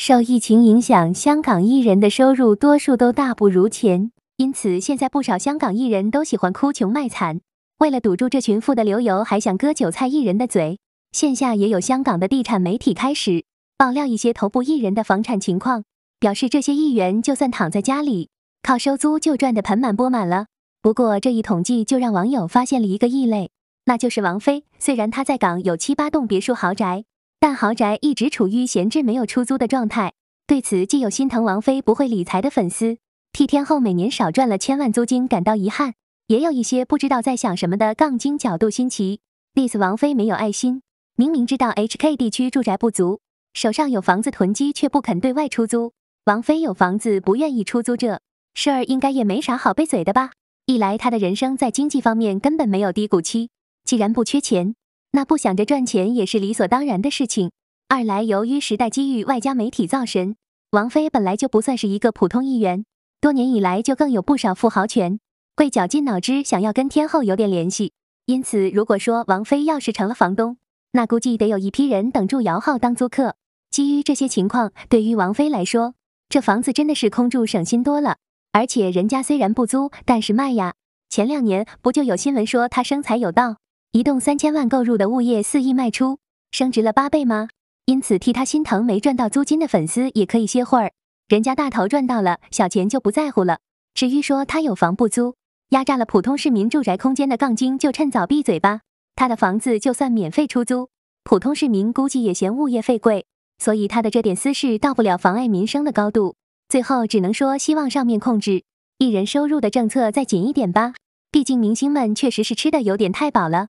受疫情影响，香港艺人的收入多数都大不如前，因此现在不少香港艺人都喜欢哭穷卖惨。为了堵住这群富得流油还想割韭菜艺人的嘴，线下也有香港的地产媒体开始爆料一些头部艺人的房产情况，表示这些艺员就算躺在家里，靠收租就赚得盆满钵满了。不过这一统计就让网友发现了一个异类，那就是王菲。虽然她在港有七八栋别墅豪宅。但豪宅一直处于闲置、没有出租的状态。对此，既有心疼王菲不会理财的粉丝，替天后每年少赚了千万租金感到遗憾；也有一些不知道在想什么的杠精角度新奇，s s 王菲没有爱心，明明知道 H K 地区住宅不足，手上有房子囤积却不肯对外出租。王菲有房子不愿意出租这事儿，应该也没啥好背嘴的吧？一来她的人生在经济方面根本没有低谷期，既然不缺钱。那不想着赚钱也是理所当然的事情。二来，由于时代机遇外加媒体造神，王菲本来就不算是一个普通一员，多年以来就更有不少富豪权贵绞尽脑汁想要跟天后有点联系。因此，如果说王菲要是成了房东，那估计得有一批人等住摇号当租客。基于这些情况，对于王菲来说，这房子真的是空住省心多了。而且人家虽然不租，但是卖呀。前两年不就有新闻说她生财有道？一栋三千万购入的物业肆意卖出，升值了八倍吗？因此替他心疼没赚到租金的粉丝也可以歇会儿，人家大头赚到了，小钱就不在乎了。至于说他有房不租，压榨了普通市民住宅空间的杠精就趁早闭嘴吧。他的房子就算免费出租，普通市民估计也嫌物业费贵，所以他的这点私事到不了妨碍民生的高度。最后只能说，希望上面控制艺人收入的政策再紧一点吧。毕竟明星们确实是吃的有点太饱了。